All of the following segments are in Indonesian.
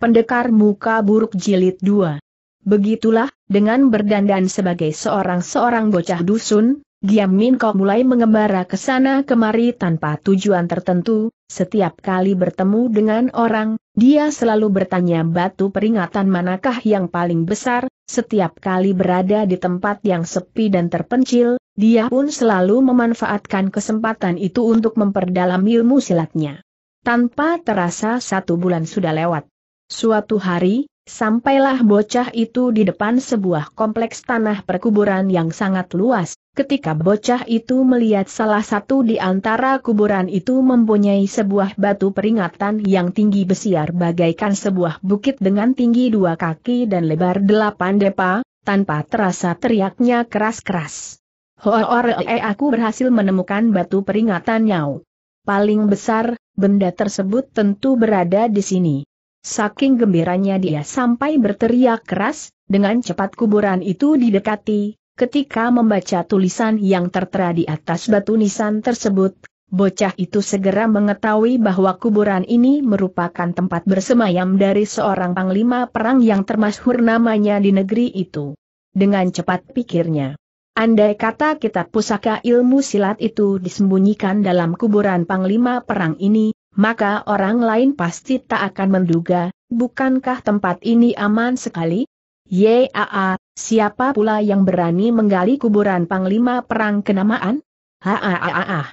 Pendekar Muka Buruk Jilid 2 Begitulah, dengan berdandan sebagai seorang-seorang bocah dusun, Giam Min Kok mulai mengembara ke sana kemari tanpa tujuan tertentu, setiap kali bertemu dengan orang, dia selalu bertanya batu peringatan manakah yang paling besar, setiap kali berada di tempat yang sepi dan terpencil, dia pun selalu memanfaatkan kesempatan itu untuk memperdalam ilmu silatnya. Tanpa terasa satu bulan sudah lewat. Suatu hari, sampailah bocah itu di depan sebuah kompleks tanah perkuburan yang sangat luas. Ketika bocah itu melihat salah satu di antara kuburan itu mempunyai sebuah batu peringatan yang tinggi besiar bagaikan sebuah bukit dengan tinggi dua kaki dan lebar delapan depa, tanpa terasa teriaknya keras-keras. Hoore eh, eh, aku berhasil menemukan batu peringatan nyau. Paling besar, benda tersebut tentu berada di sini. Saking gembiranya dia sampai berteriak keras, dengan cepat kuburan itu didekati, ketika membaca tulisan yang tertera di atas batu nisan tersebut, bocah itu segera mengetahui bahwa kuburan ini merupakan tempat bersemayam dari seorang panglima perang yang termasyhur namanya di negeri itu. Dengan cepat pikirnya. Andai kata kitab pusaka ilmu silat itu disembunyikan dalam kuburan panglima perang ini, maka orang lain pasti tak akan menduga, bukankah tempat ini aman sekali? Yaa, siapa pula yang berani menggali kuburan Panglima Perang Kenamaan? Haaah.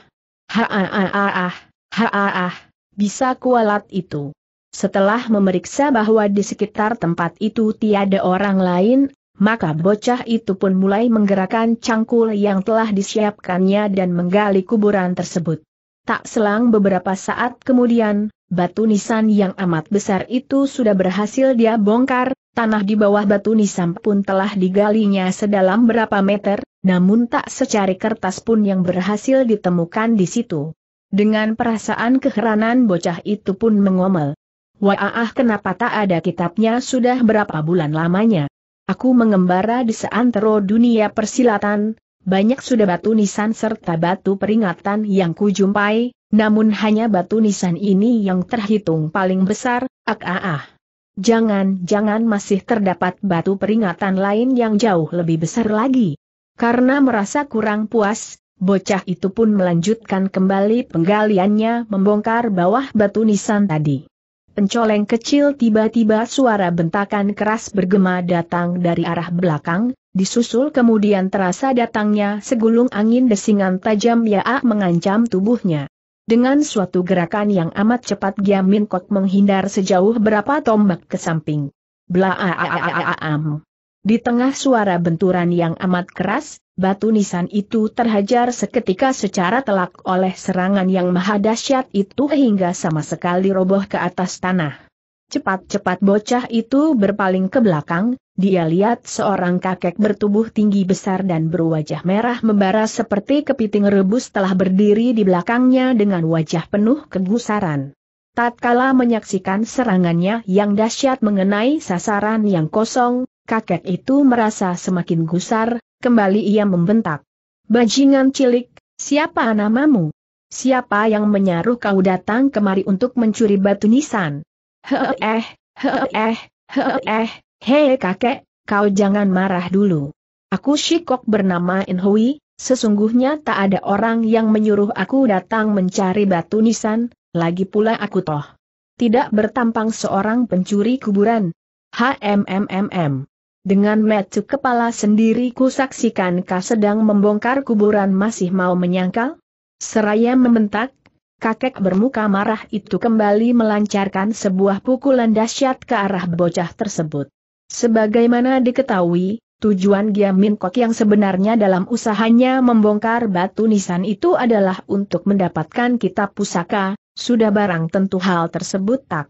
Haaah. Haaah. Bisa kualat itu. Setelah memeriksa bahwa di sekitar tempat itu tiada orang lain, maka bocah itu pun mulai menggerakkan cangkul yang telah disiapkannya dan menggali kuburan tersebut. Tak selang beberapa saat kemudian, batu nisan yang amat besar itu sudah berhasil dia bongkar, tanah di bawah batu nisan pun telah digalinya sedalam berapa meter, namun tak secari kertas pun yang berhasil ditemukan di situ. Dengan perasaan keheranan bocah itu pun mengomel. Wah kenapa tak ada kitabnya sudah berapa bulan lamanya. Aku mengembara di seantero dunia persilatan, banyak sudah batu nisan serta batu peringatan yang kujumpai, namun hanya batu nisan ini yang terhitung paling besar, ak ah ah. Jangan-jangan masih terdapat batu peringatan lain yang jauh lebih besar lagi. Karena merasa kurang puas, bocah itu pun melanjutkan kembali penggaliannya membongkar bawah batu nisan tadi. Pencoleng kecil tiba-tiba suara bentakan keras bergema datang dari arah belakang, Disusul kemudian terasa datangnya segulung angin desingan tajam Ya ah mengancam tubuhnya. Dengan suatu gerakan yang amat cepat Gia Min Kok menghindar sejauh berapa tombak ke samping. Blaaaaaaam. Di tengah suara benturan yang amat keras, batu nisan itu terhajar seketika secara telak oleh serangan yang maha dahsyat itu hingga sama sekali roboh ke atas tanah. Cepat-cepat bocah itu berpaling ke belakang, dia lihat seorang kakek bertubuh tinggi besar dan berwajah merah membara seperti kepiting rebus telah berdiri di belakangnya dengan wajah penuh kegusaran. Tatkala menyaksikan serangannya yang dahsyat mengenai sasaran yang kosong, kakek itu merasa semakin gusar, kembali ia membentak. Bajingan cilik, siapa namamu? Siapa yang menyaruh kau datang kemari untuk mencuri batu nisan? eh, eh, eh, hei kakek, kau jangan marah dulu. Aku Shikok bernama Inhui, sesungguhnya tak ada orang yang menyuruh aku datang mencari batu nisan, lagi pula aku toh. Tidak bertampang seorang pencuri kuburan. HMMMM. Dengan metu kepala sendiri ku saksikan kau sedang membongkar kuburan masih mau menyangkal? Seraya membentak, kakek bermuka marah itu kembali melancarkan sebuah pukulan dahsyat ke arah bocah tersebut. Sebagaimana diketahui, tujuan Giamin Kok yang sebenarnya dalam usahanya membongkar batu nisan itu adalah untuk mendapatkan kitab pusaka, sudah barang tentu hal tersebut tak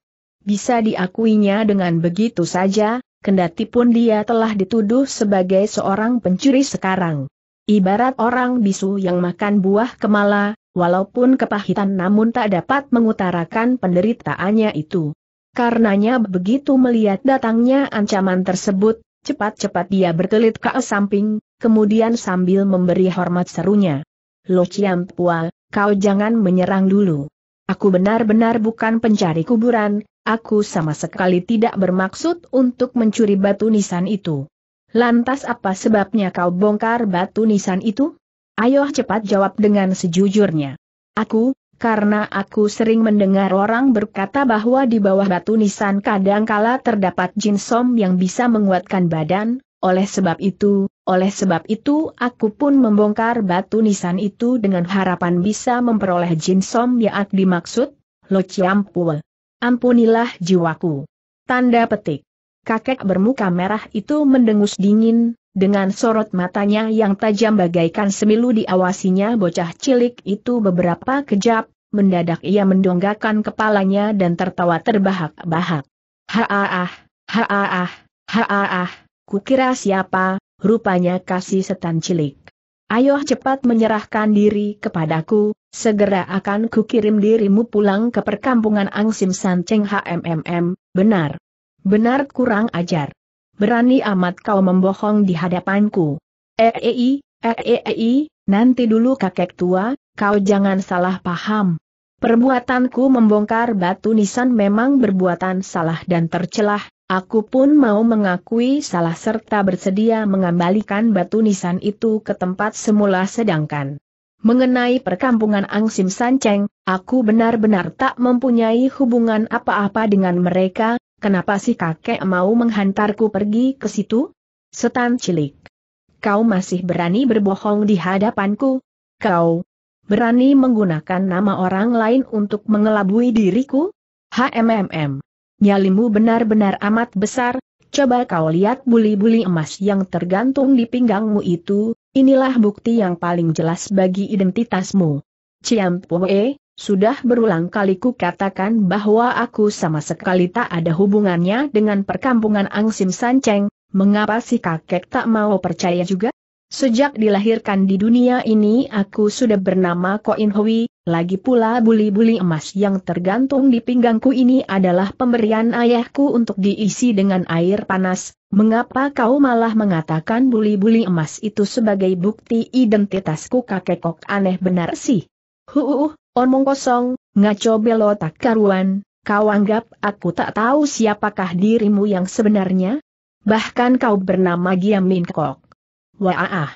bisa diakuinya dengan begitu saja, kendati pun dia telah dituduh sebagai seorang pencuri sekarang. Ibarat orang bisu yang makan buah kemala, walaupun kepahitan namun tak dapat mengutarakan penderitaannya itu. Karenanya begitu melihat datangnya ancaman tersebut, cepat-cepat dia berkelit ke samping, kemudian sambil memberi hormat serunya. Lo Chiam Pua, kau jangan menyerang dulu. Aku benar-benar bukan pencari kuburan, aku sama sekali tidak bermaksud untuk mencuri batu nisan itu. Lantas apa sebabnya kau bongkar batu nisan itu? Ayo cepat jawab dengan sejujurnya. Aku, karena aku sering mendengar orang berkata bahwa di bawah batu nisan kadangkala terdapat jin som yang bisa menguatkan badan, oleh sebab itu, oleh sebab itu aku pun membongkar batu nisan itu dengan harapan bisa memperoleh jin som yang dimaksud, Lo Ciampul. Ampunilah jiwaku. Tanda petik. Kakek bermuka merah itu mendengus dingin, dengan sorot matanya yang tajam bagaikan semilu diawasinya bocah cilik itu beberapa kejap, mendadak ia mendonggakan kepalanya dan tertawa terbahak-bahak. ha-ah-ah, ha-ah-ah, kukira siapa, rupanya kasih setan cilik. Ayo cepat menyerahkan diri kepadaku, segera akan kukirim dirimu pulang ke perkampungan Angsim Sanceng HMMM, benar. Benar kurang ajar berani amat kau membohong di hadapanku. Eei, eh, eh, eei, eh, nanti dulu kakek tua, kau jangan salah paham. Perbuatanku membongkar batu nisan memang berbuatan salah dan tercelah, aku pun mau mengakui salah serta bersedia mengembalikan batu nisan itu ke tempat semula sedangkan. Mengenai perkampungan Angsim Sanceng, aku benar-benar tak mempunyai hubungan apa-apa dengan mereka, Kenapa sih kakek mau menghantarku pergi ke situ? Setan cilik. Kau masih berani berbohong di hadapanku? Kau berani menggunakan nama orang lain untuk mengelabui diriku? HMMM. Nyalimu benar-benar amat besar, coba kau lihat buli-buli emas yang tergantung di pinggangmu itu, inilah bukti yang paling jelas bagi identitasmu. Pue, sudah berulang kali ku katakan bahwa aku sama sekali tak ada hubungannya dengan perkampungan Angsim Sanceng, mengapa si kakek tak mau percaya juga? Sejak dilahirkan di dunia ini aku sudah bernama Koin Hui, lagi pula buli-buli emas yang tergantung di pinggangku ini adalah pemberian ayahku untuk diisi dengan air panas, mengapa kau malah mengatakan buli-buli emas itu sebagai bukti identitasku kakek kok aneh benar sih? Huuuh, Omong kosong, ngaco belo tak karuan, kau anggap aku tak tahu siapakah dirimu yang sebenarnya? Bahkan kau bernama Giamin Kok. Waah.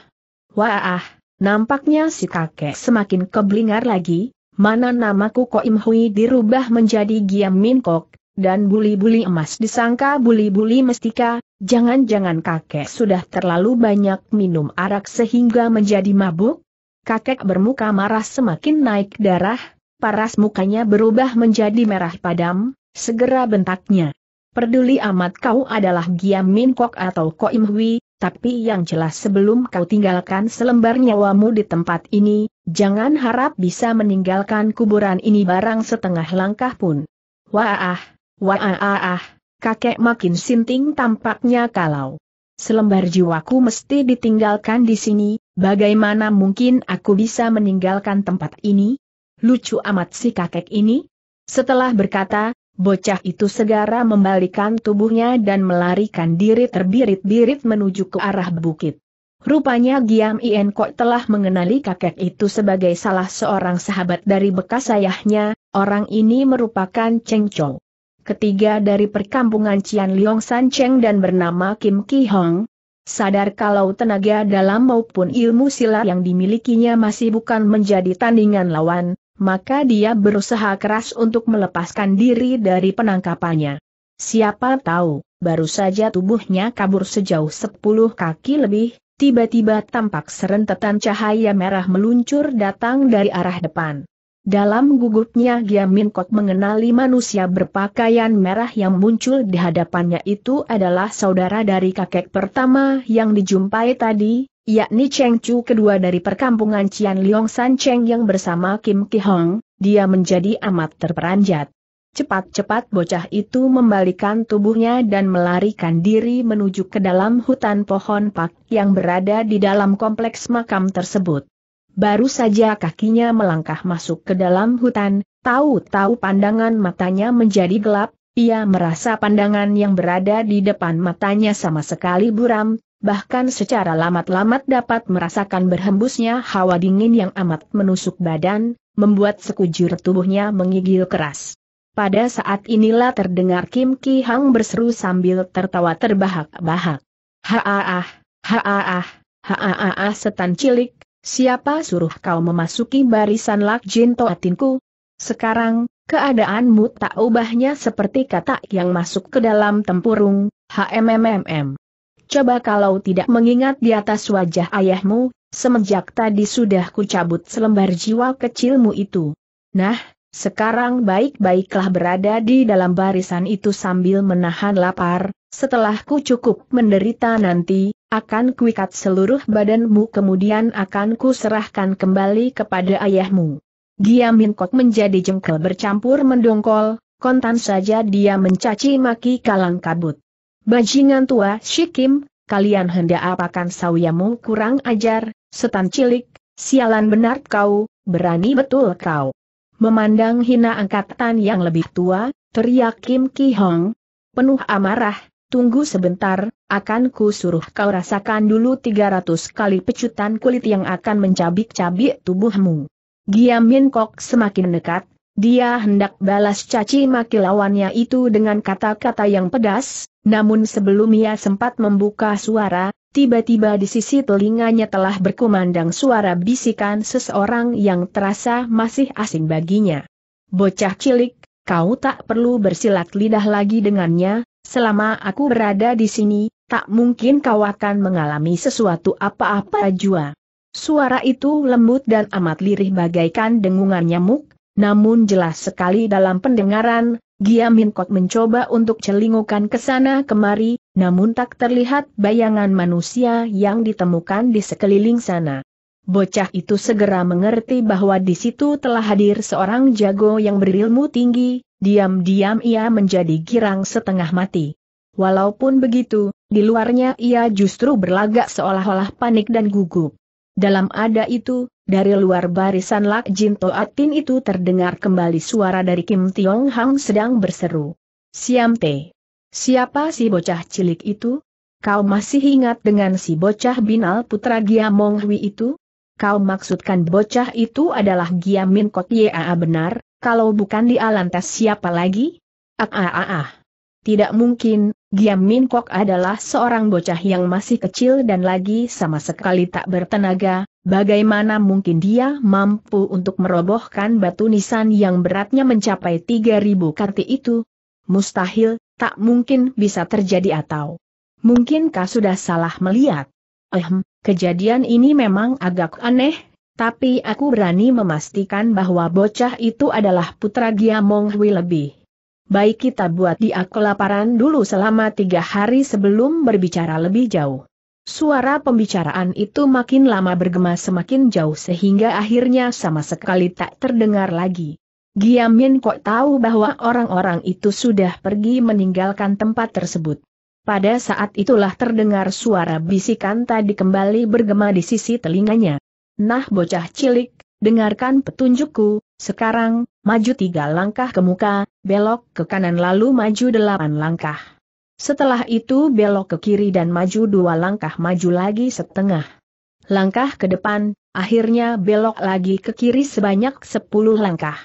Waah, nampaknya si kakek semakin keblingar lagi, mana namaku Ko Im Hui dirubah menjadi Giamin Kok, dan buli-buli emas disangka buli-buli mestika, jangan-jangan kakek sudah terlalu banyak minum arak sehingga menjadi mabuk? kakek bermuka marah semakin naik darah, paras mukanya berubah menjadi merah padam, segera bentaknya. Peduli amat kau adalah Giam Min Kok atau Ko Im Hui, tapi yang jelas sebelum kau tinggalkan selembar nyawamu di tempat ini, jangan harap bisa meninggalkan kuburan ini barang setengah langkah pun. Wah, wah, wah, kakek makin sinting tampaknya kalau selembar jiwaku mesti ditinggalkan di sini, Bagaimana mungkin aku bisa meninggalkan tempat ini? Lucu amat si kakek ini. Setelah berkata, bocah itu segera membalikan tubuhnya dan melarikan diri terbirit-birit menuju ke arah bukit. Rupanya Giam Ien Kok telah mengenali kakek itu sebagai salah seorang sahabat dari bekas ayahnya, orang ini merupakan Cheng Chou. Ketiga dari perkampungan Cian Liong San Cheng dan bernama Kim Ki Hong, Sadar kalau tenaga dalam maupun ilmu silat yang dimilikinya masih bukan menjadi tandingan lawan, maka dia berusaha keras untuk melepaskan diri dari penangkapannya. Siapa tahu, baru saja tubuhnya kabur sejauh 10 kaki lebih, tiba-tiba tampak serentetan cahaya merah meluncur datang dari arah depan. Dalam gugupnya Kot mengenali manusia berpakaian merah yang muncul di hadapannya itu adalah saudara dari kakek pertama yang dijumpai tadi, yakni Cheng Chu kedua dari perkampungan Cian Liong San Cheng yang bersama Kim Ki Hong, dia menjadi amat terperanjat. Cepat-cepat bocah itu membalikan tubuhnya dan melarikan diri menuju ke dalam hutan pohon pak yang berada di dalam kompleks makam tersebut. Baru saja kakinya melangkah masuk ke dalam hutan, tahu-tahu pandangan matanya menjadi gelap, ia merasa pandangan yang berada di depan matanya sama sekali buram, bahkan secara lamat-lamat dapat merasakan berhembusnya hawa dingin yang amat menusuk badan, membuat sekujur tubuhnya mengigil keras. Pada saat inilah terdengar Kim Ki Hang berseru sambil tertawa terbahak-bahak. Haaah, haaah, haaah, setan cilik, Siapa suruh kau memasuki barisan Lakjin Toatinku? Sekarang, keadaanmu tak ubahnya seperti katak yang masuk ke dalam tempurung, HMMMM. Coba kalau tidak mengingat di atas wajah ayahmu, semenjak tadi sudah kucabut selembar jiwa kecilmu itu. Nah, sekarang baik-baiklah berada di dalam barisan itu sambil menahan lapar, setelah ku cukup menderita nanti, akan kuikat seluruh badanmu kemudian akan ku serahkan kembali kepada ayahmu. Dia Kot menjadi jengkel bercampur mendongkol, kontan saja dia mencaci maki kalang kabut. Bajingan tua Shikim, kalian hendak apakan sawiamu kurang ajar, setan cilik, sialan benar kau, berani betul kau. Memandang hina angkatan yang lebih tua, teriak Kim Ki Hong. Penuh amarah, tunggu sebentar, akan ku suruh kau rasakan dulu 300 kali pecutan kulit yang akan mencabik-cabik tubuhmu. Giamin Kok semakin dekat, dia hendak balas caci maki lawannya itu dengan kata-kata yang pedas, namun sebelum ia sempat membuka suara, Tiba-tiba di sisi telinganya telah berkumandang suara bisikan seseorang yang terasa masih asing baginya. Bocah cilik, kau tak perlu bersilat lidah lagi dengannya, selama aku berada di sini, tak mungkin kau akan mengalami sesuatu apa-apa jua. Suara itu lembut dan amat lirih bagaikan dengungan nyamuk, namun jelas sekali dalam pendengaran, Giamin Kok mencoba untuk celingukan ke sana kemari, namun tak terlihat bayangan manusia yang ditemukan di sekeliling sana. Bocah itu segera mengerti bahwa di situ telah hadir seorang jago yang berilmu tinggi, diam-diam ia menjadi girang setengah mati. Walaupun begitu, di luarnya ia justru berlagak seolah-olah panik dan gugup. Dalam ada itu, dari luar barisan Lak Jin atin itu terdengar kembali suara dari Kim Tiong Hang sedang berseru. Siam Te. Siapa si bocah cilik itu? Kau masih ingat dengan si bocah binal putra Gia Mong Hui itu? Kau maksudkan bocah itu adalah Gia Min Kot Yaa benar, kalau bukan di Alantas siapa lagi? Ah ah ah ah. Tidak mungkin, Giam Min Kok adalah seorang bocah yang masih kecil dan lagi sama sekali tak bertenaga, bagaimana mungkin dia mampu untuk merobohkan batu nisan yang beratnya mencapai 3000 kati itu? Mustahil, tak mungkin bisa terjadi atau mungkinkah sudah salah melihat? Ehm, kejadian ini memang agak aneh, tapi aku berani memastikan bahwa bocah itu adalah putra Giamong Hui lebih baik kita buat dia kelaparan dulu selama tiga hari sebelum berbicara lebih jauh. Suara pembicaraan itu makin lama bergema semakin jauh sehingga akhirnya sama sekali tak terdengar lagi. Giamin kok tahu bahwa orang-orang itu sudah pergi meninggalkan tempat tersebut. Pada saat itulah terdengar suara bisikan tadi kembali bergema di sisi telinganya. Nah bocah cilik, Dengarkan petunjukku, sekarang, maju tiga langkah ke muka, belok ke kanan lalu maju delapan langkah. Setelah itu belok ke kiri dan maju dua langkah maju lagi setengah. Langkah ke depan, akhirnya belok lagi ke kiri sebanyak sepuluh langkah.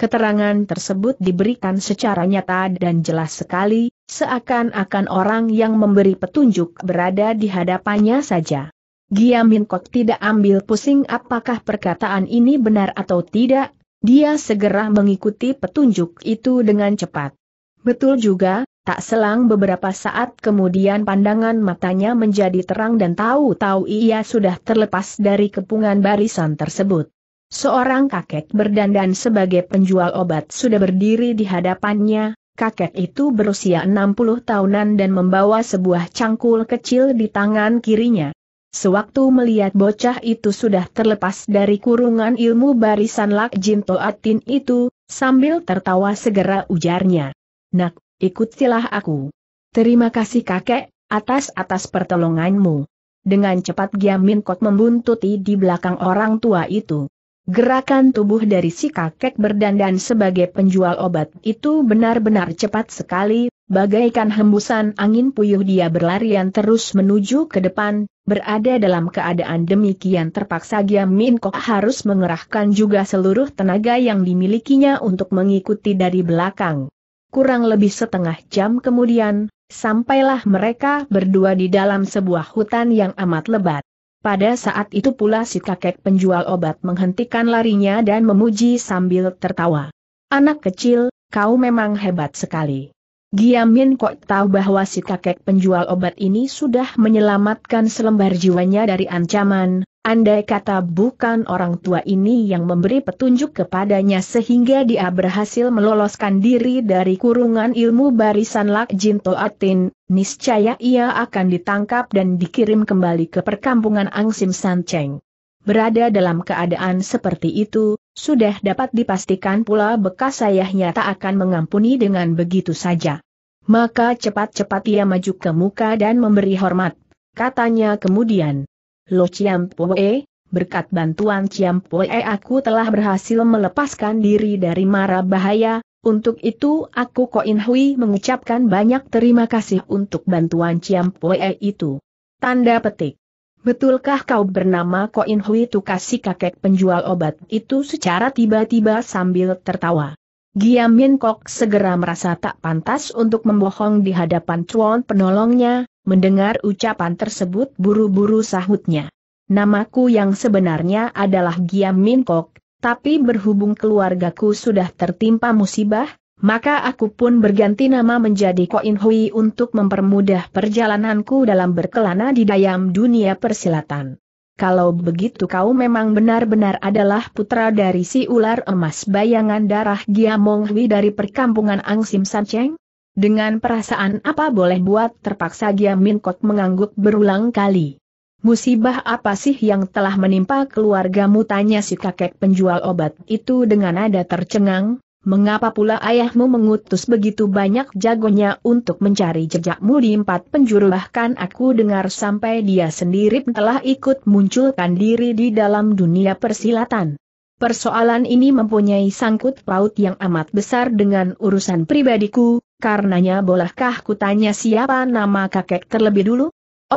Keterangan tersebut diberikan secara nyata dan jelas sekali, seakan-akan orang yang memberi petunjuk berada di hadapannya saja. Giamin Kok tidak ambil pusing apakah perkataan ini benar atau tidak, dia segera mengikuti petunjuk itu dengan cepat. Betul juga, tak selang beberapa saat kemudian pandangan matanya menjadi terang dan tahu-tahu ia sudah terlepas dari kepungan barisan tersebut. Seorang kakek berdandan sebagai penjual obat sudah berdiri di hadapannya, kakek itu berusia 60 tahunan dan membawa sebuah cangkul kecil di tangan kirinya. Sewaktu melihat bocah itu sudah terlepas dari kurungan ilmu barisan Lak Jin Toatin itu, sambil tertawa segera ujarnya. Nak, ikutilah aku. Terima kasih kakek, atas-atas pertolonganmu. Dengan cepat Giamin Kot membuntuti di belakang orang tua itu. Gerakan tubuh dari si kakek berdandan sebagai penjual obat itu benar-benar cepat sekali, bagaikan hembusan angin puyuh dia berlarian terus menuju ke depan, berada dalam keadaan demikian terpaksa Gia Min Kok harus mengerahkan juga seluruh tenaga yang dimilikinya untuk mengikuti dari belakang. Kurang lebih setengah jam kemudian, sampailah mereka berdua di dalam sebuah hutan yang amat lebat. Pada saat itu pula si kakek penjual obat menghentikan larinya dan memuji sambil tertawa. Anak kecil, kau memang hebat sekali. Giamin kok tahu bahwa si kakek penjual obat ini sudah menyelamatkan selembar jiwanya dari ancaman, andai kata bukan orang tua ini yang memberi petunjuk kepadanya sehingga dia berhasil meloloskan diri dari kurungan ilmu barisan Lak Jin Toatin, niscaya ia akan ditangkap dan dikirim kembali ke perkampungan Angsim Sanceng berada dalam keadaan seperti itu, sudah dapat dipastikan pula bekas ayahnya tak akan mengampuni dengan begitu saja. Maka cepat-cepat ia maju ke muka dan memberi hormat, katanya kemudian. Lo Ciampoe, berkat bantuan Ciampoe aku telah berhasil melepaskan diri dari mara bahaya, untuk itu aku Koin Hui mengucapkan banyak terima kasih untuk bantuan Ciampoe itu. Tanda petik. Betulkah kau bernama Koin Hui itu kasih kakek penjual obat itu secara tiba-tiba sambil tertawa. Giam Min Kok segera merasa tak pantas untuk membohong di hadapan Chuan penolongnya, mendengar ucapan tersebut buru-buru sahutnya. Namaku yang sebenarnya adalah Giam Min Kok, tapi berhubung keluargaku sudah tertimpa musibah, maka aku pun berganti nama menjadi Koin Hui untuk mempermudah perjalananku dalam berkelana di dalam dunia persilatan. Kalau begitu kau memang benar-benar adalah putra dari si ular emas bayangan darah Giamong Hui dari perkampungan Ang Angsim Sanceng? Dengan perasaan apa boleh buat terpaksa Min Kot mengangguk berulang kali. Musibah apa sih yang telah menimpa keluargamu tanya si kakek penjual obat itu dengan nada tercengang? Mengapa pula ayahmu mengutus begitu banyak jagonya untuk mencari jejakmu di empat penjuru bahkan aku dengar sampai dia sendiri telah ikut munculkan diri di dalam dunia persilatan. Persoalan ini mempunyai sangkut paut yang amat besar dengan urusan pribadiku, karenanya bolehkah kutanya siapa nama kakek terlebih dulu?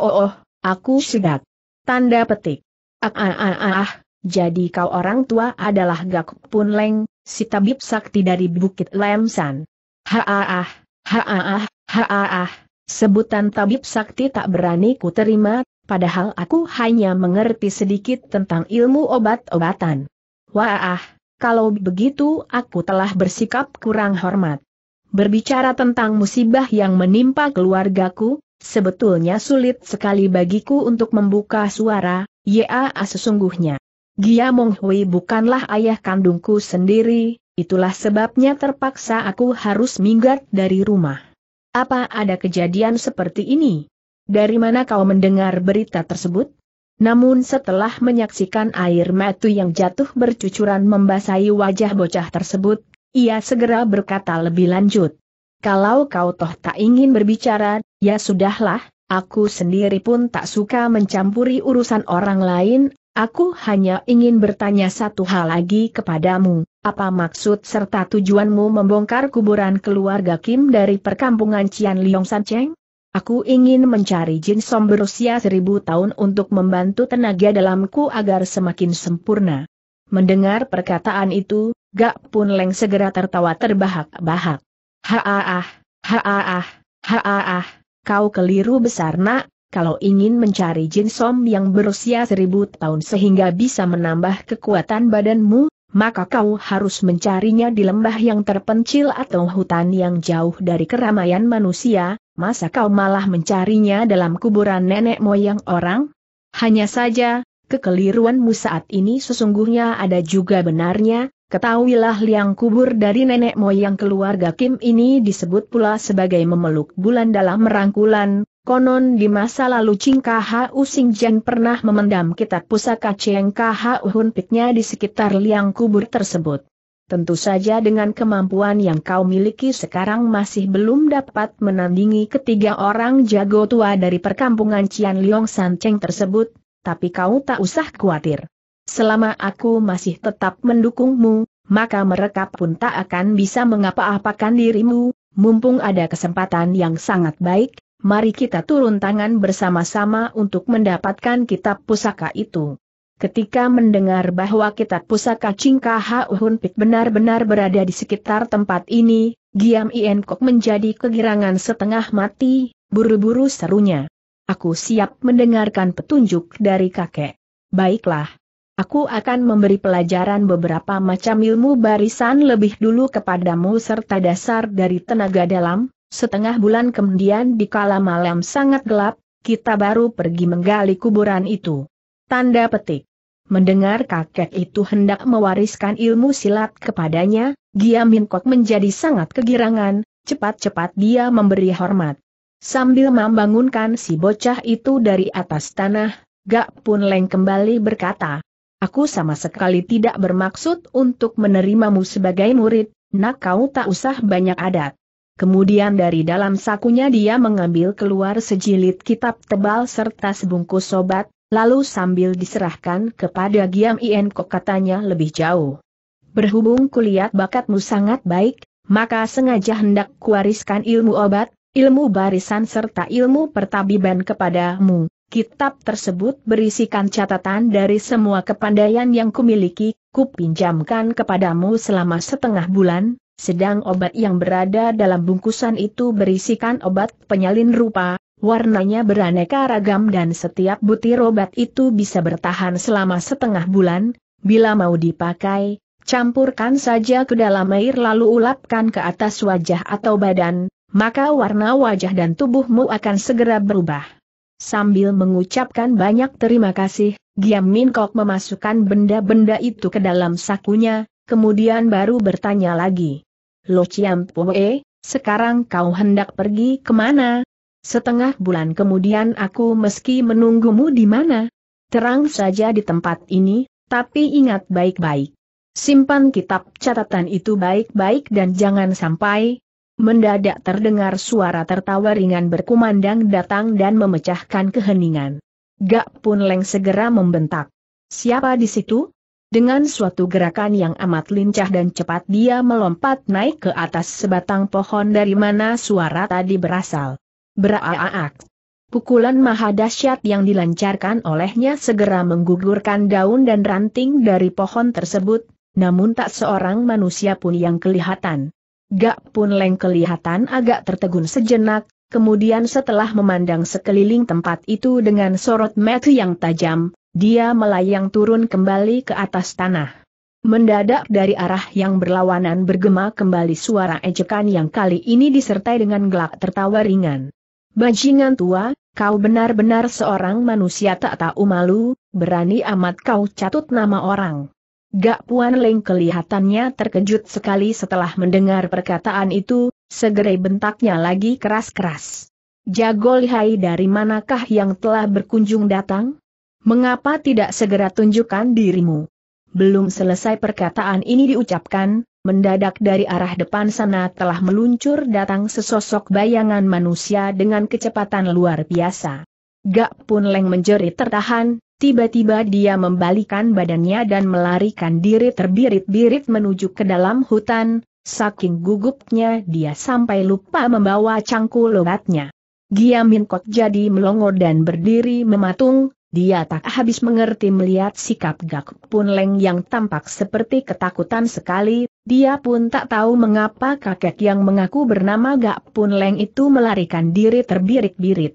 Oh, oh, oh aku sedat. Tanda petik. Ah, ah, ah, ah, ah, jadi kau orang tua adalah gak pun leng si tabib sakti dari Bukit Lemsan. Haaah, haaah, haaah, sebutan tabib sakti tak berani ku terima, padahal aku hanya mengerti sedikit tentang ilmu obat-obatan. Wah, kalau begitu aku telah bersikap kurang hormat. Berbicara tentang musibah yang menimpa keluargaku, sebetulnya sulit sekali bagiku untuk membuka suara, ya sesungguhnya. Gia Monghui bukanlah ayah kandungku sendiri, itulah sebabnya terpaksa aku harus minggat dari rumah. Apa ada kejadian seperti ini? Dari mana kau mendengar berita tersebut? Namun setelah menyaksikan air matu yang jatuh bercucuran membasahi wajah bocah tersebut, ia segera berkata lebih lanjut. Kalau kau toh tak ingin berbicara, ya sudahlah, aku sendiri pun tak suka mencampuri urusan orang lain, Aku hanya ingin bertanya satu hal lagi kepadamu, apa maksud serta tujuanmu membongkar kuburan keluarga Kim dari perkampungan Cian Liong San Cheng? Aku ingin mencari jin som berusia seribu tahun untuk membantu tenaga dalamku agar semakin sempurna. Mendengar perkataan itu, Gak Pun Leng segera tertawa terbahak-bahak. Haaah, haaah, haaah, kau keliru besar nak, kalau ingin mencari jin som yang berusia seribu tahun sehingga bisa menambah kekuatan badanmu, maka kau harus mencarinya di lembah yang terpencil atau hutan yang jauh dari keramaian manusia, masa kau malah mencarinya dalam kuburan nenek moyang orang? Hanya saja, kekeliruanmu saat ini sesungguhnya ada juga benarnya, Ketahuilah liang kubur dari nenek moyang keluarga Kim ini disebut pula sebagai memeluk bulan dalam merangkulan, Konon di masa lalu Ching Khu Sing Jen pernah memendam kitab pusaka Cheng Khu Hun Piknya di sekitar liang kubur tersebut. Tentu saja dengan kemampuan yang kau miliki sekarang masih belum dapat menandingi ketiga orang jago tua dari perkampungan Cian Liong San Cheng tersebut, tapi kau tak usah khawatir. Selama aku masih tetap mendukungmu, maka mereka pun tak akan bisa mengapa-apakan dirimu, mumpung ada kesempatan yang sangat baik, mari kita turun tangan bersama-sama untuk mendapatkan kitab pusaka itu. Ketika mendengar bahwa kitab pusaka Cingkaha Uhun Pit benar-benar berada di sekitar tempat ini, Giam Ien Kok menjadi kegirangan setengah mati, buru-buru serunya. Aku siap mendengarkan petunjuk dari kakek. Baiklah. Aku akan memberi pelajaran beberapa macam ilmu barisan lebih dulu kepadamu serta dasar dari tenaga dalam, setengah bulan kemudian di kala malam sangat gelap, kita baru pergi menggali kuburan itu. Tanda petik. Mendengar kakek itu hendak mewariskan ilmu silat kepadanya, Gia Min Kok menjadi sangat kegirangan, cepat-cepat dia memberi hormat. Sambil membangunkan si bocah itu dari atas tanah, Gak Pun Leng kembali berkata, Aku sama sekali tidak bermaksud untuk menerimamu sebagai murid, nak kau tak usah banyak adat. Kemudian dari dalam sakunya dia mengambil keluar sejilid kitab tebal serta sebungkus sobat, lalu sambil diserahkan kepada Giam Ien Kok katanya lebih jauh. Berhubung kulihat bakatmu sangat baik, maka sengaja hendak kuariskan ilmu obat, ilmu barisan serta ilmu pertabiban kepadamu. Kitab tersebut berisikan catatan dari semua kepandaian yang kumiliki, kupinjamkan kepadamu selama setengah bulan, sedang obat yang berada dalam bungkusan itu berisikan obat penyalin rupa, warnanya beraneka ragam dan setiap butir obat itu bisa bertahan selama setengah bulan, bila mau dipakai, campurkan saja ke dalam air lalu ulapkan ke atas wajah atau badan, maka warna wajah dan tubuhmu akan segera berubah. Sambil mengucapkan banyak terima kasih, Giam Min Kok memasukkan benda-benda itu ke dalam sakunya, kemudian baru bertanya lagi. Lo Ciampoe, sekarang kau hendak pergi kemana? Setengah bulan kemudian aku meski menunggumu di mana? Terang saja di tempat ini, tapi ingat baik-baik. Simpan kitab catatan itu baik-baik dan jangan sampai mendadak terdengar suara tertawa ringan berkumandang datang dan memecahkan keheningan. Gak pun Leng segera membentak. Siapa di situ? Dengan suatu gerakan yang amat lincah dan cepat dia melompat naik ke atas sebatang pohon dari mana suara tadi berasal. Beraaak. Pukulan maha dahsyat yang dilancarkan olehnya segera menggugurkan daun dan ranting dari pohon tersebut, namun tak seorang manusia pun yang kelihatan. Gak pun leng kelihatan agak tertegun sejenak, kemudian setelah memandang sekeliling tempat itu dengan sorot mata yang tajam, dia melayang turun kembali ke atas tanah. Mendadak dari arah yang berlawanan bergema kembali suara ejekan yang kali ini disertai dengan gelak tertawa ringan. Bajingan tua, kau benar-benar seorang manusia tak tahu malu, berani amat kau catut nama orang. Gak Puan Leng kelihatannya terkejut sekali setelah mendengar perkataan itu, Segera bentaknya lagi keras-keras. Jago lihai dari manakah yang telah berkunjung datang? Mengapa tidak segera tunjukkan dirimu? Belum selesai perkataan ini diucapkan, mendadak dari arah depan sana telah meluncur datang sesosok bayangan manusia dengan kecepatan luar biasa. Gak pun leng menjerit tertahan, tiba-tiba dia membalikan badannya dan melarikan diri terbirit-birit menuju ke dalam hutan, Saking gugupnya dia sampai lupa membawa cangkul obatnya. Giamin Kot jadi melongo dan berdiri mematung, dia tak habis mengerti melihat sikap Gak Pun Leng yang tampak seperti ketakutan sekali, dia pun tak tahu mengapa kakek yang mengaku bernama Gak Pun Leng itu melarikan diri terbirit birit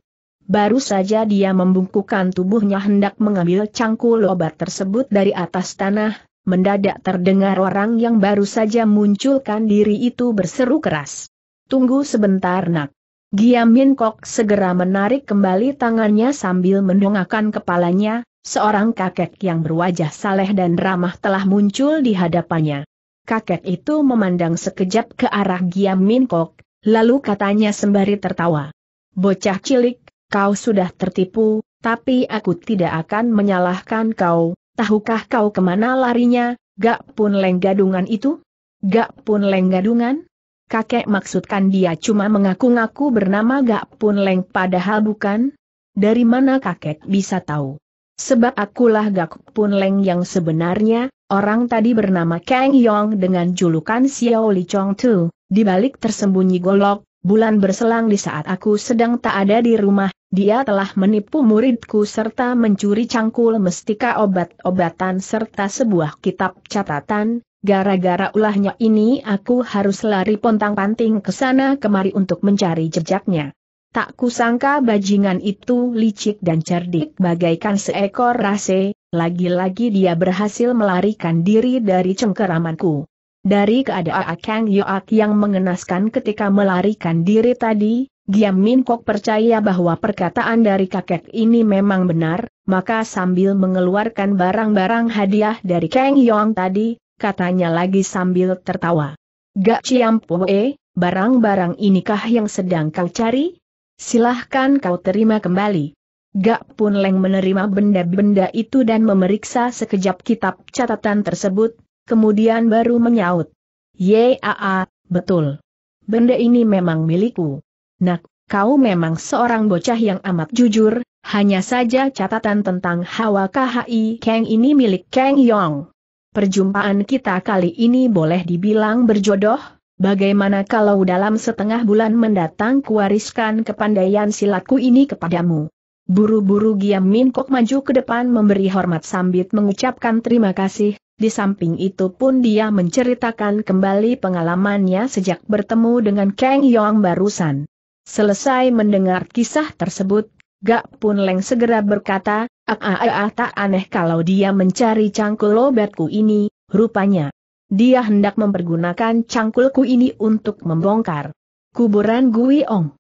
Baru saja dia membungkukan tubuhnya hendak mengambil cangkul obat tersebut dari atas tanah, mendadak terdengar orang yang baru saja munculkan diri itu berseru keras. Tunggu sebentar nak. Giamin Kok segera menarik kembali tangannya sambil mendongakkan kepalanya, seorang kakek yang berwajah saleh dan ramah telah muncul di hadapannya. Kakek itu memandang sekejap ke arah Giamin Kok, lalu katanya sembari tertawa. Bocah cilik, kau sudah tertipu, tapi aku tidak akan menyalahkan kau, Tahukah kau kemana larinya, gak pun lenggadungan itu? Gak pun lenggadungan? Kakek maksudkan dia cuma mengaku-ngaku bernama gak pun leng padahal bukan? Dari mana kakek bisa tahu? Sebab akulah gak pun leng yang sebenarnya, orang tadi bernama Kang Yong dengan julukan Xiao Li Chong Tu, di balik tersembunyi golok, bulan berselang di saat aku sedang tak ada di rumah, dia telah menipu muridku serta mencuri cangkul mestika obat-obatan serta sebuah kitab catatan, gara-gara ulahnya ini aku harus lari pontang-panting ke sana kemari untuk mencari jejaknya. Tak kusangka bajingan itu licik dan cerdik bagaikan seekor rase, lagi-lagi dia berhasil melarikan diri dari cengkeramanku. Dari keadaan Kang Yoak yang mengenaskan ketika melarikan diri tadi, Giam Min Kok percaya bahwa perkataan dari kakek ini memang benar, maka sambil mengeluarkan barang-barang hadiah dari Kang Yong tadi, katanya lagi sambil tertawa. Gak Ciam Poe, barang-barang inikah yang sedang kau cari? Silahkan kau terima kembali. Gak pun Leng menerima benda-benda itu dan memeriksa sekejap kitab catatan tersebut, kemudian baru menyaut. Yaa, betul. Benda ini memang milikku. Nak, kau memang seorang bocah yang amat jujur, hanya saja catatan tentang Hawa KHI Kang ini milik Kang Yong. Perjumpaan kita kali ini boleh dibilang berjodoh, bagaimana kalau dalam setengah bulan mendatang kuwariskan kepandaian silatku ini kepadamu. Buru-buru Giam Min Kok maju ke depan memberi hormat sambil mengucapkan terima kasih, di samping itu pun dia menceritakan kembali pengalamannya sejak bertemu dengan Kang Yong barusan. Selesai mendengar kisah tersebut, Gak Pun Leng segera berkata, Aa ah, ah, ah, tak aneh kalau dia mencari cangkul lobetku ini, rupanya. Dia hendak mempergunakan cangkulku ini untuk membongkar kuburan Gui Ong.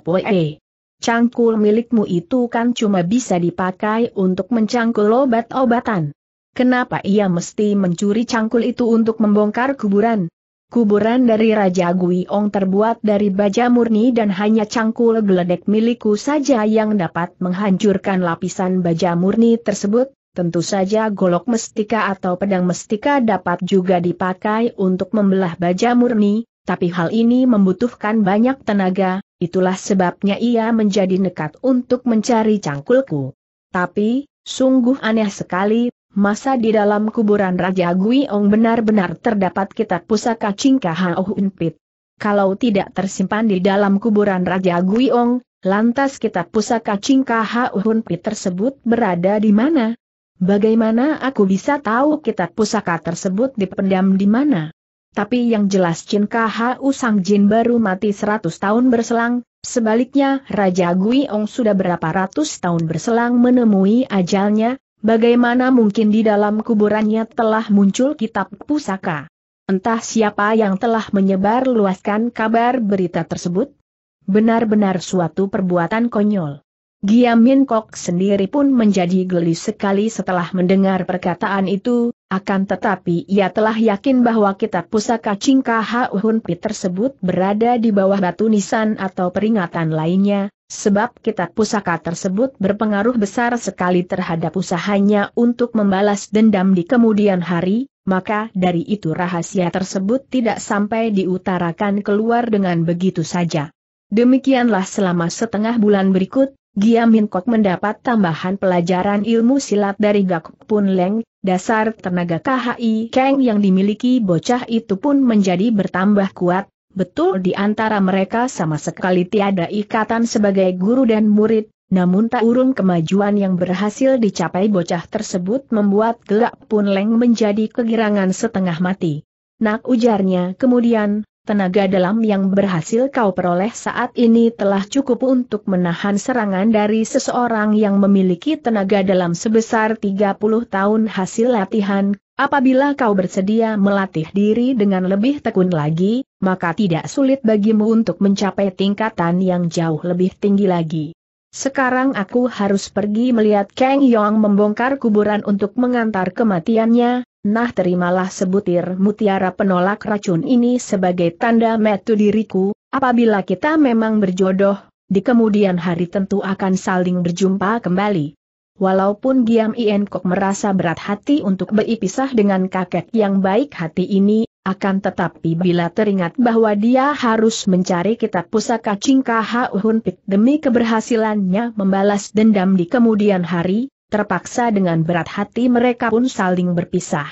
Poe. Cangkul milikmu itu kan cuma bisa dipakai untuk mencangkul obat-obatan. Kenapa ia mesti mencuri cangkul itu untuk membongkar kuburan? Kuburan dari Raja Guiong terbuat dari baja murni dan hanya cangkul geledek milikku saja yang dapat menghancurkan lapisan baja murni tersebut, tentu saja golok mestika atau pedang mestika dapat juga dipakai untuk membelah baja murni, tapi hal ini membutuhkan banyak tenaga, itulah sebabnya ia menjadi nekat untuk mencari cangkulku. Tapi, sungguh aneh sekali, Masa di dalam kuburan Raja Guiong benar-benar terdapat kitab pusaka Cingka Haohun Pit. Kalau tidak tersimpan di dalam kuburan Raja Guiong, lantas kitab pusaka Cingka Haohun Pit tersebut berada di mana? Bagaimana aku bisa tahu kitab pusaka tersebut dipendam di mana? Tapi yang jelas Cingka Hao Sang Jin baru mati 100 tahun berselang, sebaliknya Raja Guiong sudah berapa ratus tahun berselang menemui ajalnya, Bagaimana mungkin di dalam kuburannya telah muncul kitab pusaka? Entah siapa yang telah menyebar luaskan kabar berita tersebut? Benar-benar suatu perbuatan konyol. Giamin Kok sendiri pun menjadi geli sekali setelah mendengar perkataan itu, akan tetapi ia telah yakin bahwa kitab pusaka Cingka Hun Pi tersebut berada di bawah batu nisan atau peringatan lainnya, sebab kitab pusaka tersebut berpengaruh besar sekali terhadap usahanya untuk membalas dendam di kemudian hari, maka dari itu rahasia tersebut tidak sampai diutarakan keluar dengan begitu saja. Demikianlah selama setengah bulan berikut, Giamin Min Kok mendapat tambahan pelajaran ilmu silat dari Gak Pun Leng, dasar tenaga KHI Kang yang dimiliki bocah itu pun menjadi bertambah kuat, betul di antara mereka sama sekali tiada ikatan sebagai guru dan murid, namun tak urung kemajuan yang berhasil dicapai bocah tersebut membuat Gak Pun Leng menjadi kegirangan setengah mati. Nak ujarnya kemudian, tenaga dalam yang berhasil kau peroleh saat ini telah cukup untuk menahan serangan dari seseorang yang memiliki tenaga dalam sebesar 30 tahun hasil latihan. Apabila kau bersedia melatih diri dengan lebih tekun lagi, maka tidak sulit bagimu untuk mencapai tingkatan yang jauh lebih tinggi lagi. Sekarang aku harus pergi melihat Kang Yong membongkar kuburan untuk mengantar kematiannya, Nah terimalah sebutir mutiara penolak racun ini sebagai tanda metu diriku, apabila kita memang berjodoh, di kemudian hari tentu akan saling berjumpa kembali. Walaupun Giam Ien Kok merasa berat hati untuk berpisah dengan kakek yang baik hati ini, akan tetapi bila teringat bahwa dia harus mencari kitab pusaka Cingkaha Uhun Pik demi keberhasilannya membalas dendam di kemudian hari, terpaksa dengan berat hati mereka pun saling berpisah.